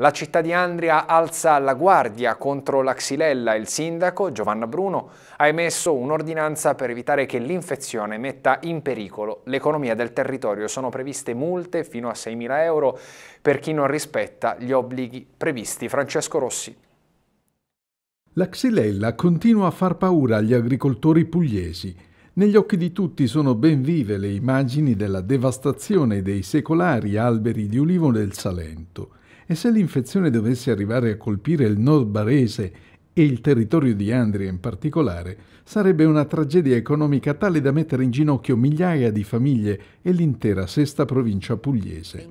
La città di Andria alza la guardia contro la xylella il sindaco, Giovanna Bruno, ha emesso un'ordinanza per evitare che l'infezione metta in pericolo l'economia del territorio. Sono previste multe fino a 6.000 euro per chi non rispetta gli obblighi previsti. Francesco Rossi. La xylella continua a far paura agli agricoltori pugliesi. Negli occhi di tutti sono ben vive le immagini della devastazione dei secolari alberi di ulivo del Salento e se l'infezione dovesse arrivare a colpire il nord barese e il territorio di Andria in particolare, sarebbe una tragedia economica tale da mettere in ginocchio migliaia di famiglie e l'intera sesta provincia pugliese.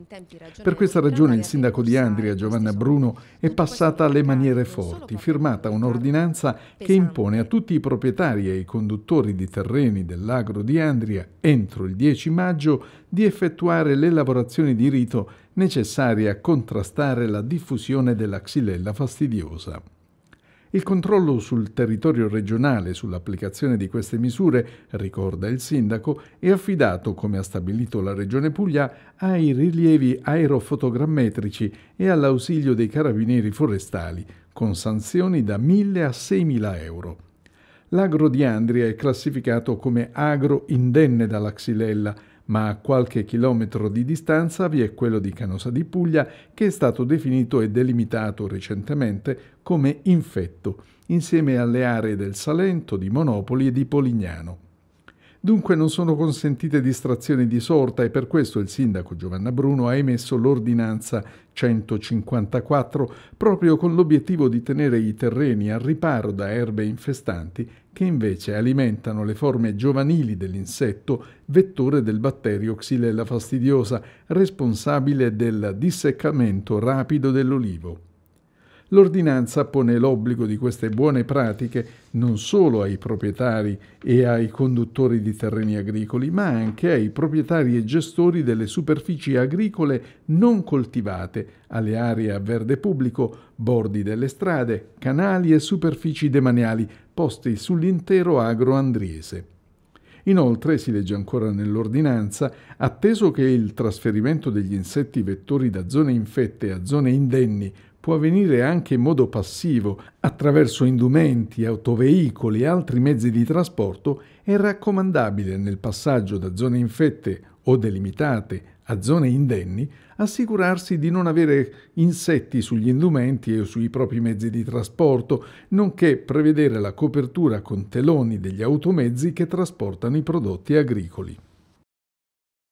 Per questa ragione il sindaco di Andria, Giovanna Bruno, è passata alle maniere forti, firmata un'ordinanza che impone a tutti i proprietari e i conduttori di terreni dell'agro di Andria, entro il 10 maggio, di effettuare le lavorazioni di rito necessarie a contrastare la diffusione della xylella fastidiosa. Il controllo sul territorio regionale sull'applicazione di queste misure, ricorda il sindaco, è affidato, come ha stabilito la Regione Puglia, ai rilievi aerofotogrammetrici e all'ausilio dei carabinieri forestali, con sanzioni da 1.000 a 6.000 euro. L'agro di Andria è classificato come agro indenne dalla xylella ma a qualche chilometro di distanza vi è quello di Canosa di Puglia che è stato definito e delimitato recentemente come infetto, insieme alle aree del Salento, di Monopoli e di Polignano. Dunque non sono consentite distrazioni di sorta e per questo il sindaco Giovanna Bruno ha emesso l'ordinanza 154 proprio con l'obiettivo di tenere i terreni al riparo da erbe infestanti che invece alimentano le forme giovanili dell'insetto, vettore del batterio Xylella fastidiosa, responsabile del disseccamento rapido dell'olivo. L'ordinanza pone l'obbligo di queste buone pratiche non solo ai proprietari e ai conduttori di terreni agricoli, ma anche ai proprietari e gestori delle superfici agricole non coltivate, alle aree a verde pubblico, bordi delle strade, canali e superfici demaniali posti sull'intero agro andriese. Inoltre, si legge ancora nell'ordinanza, atteso che il trasferimento degli insetti vettori da zone infette a zone indenni può avvenire anche in modo passivo, attraverso indumenti, autoveicoli e altri mezzi di trasporto, è raccomandabile nel passaggio da zone infette o delimitate a zone indenni, assicurarsi di non avere insetti sugli indumenti e sui propri mezzi di trasporto, nonché prevedere la copertura con teloni degli automezzi che trasportano i prodotti agricoli.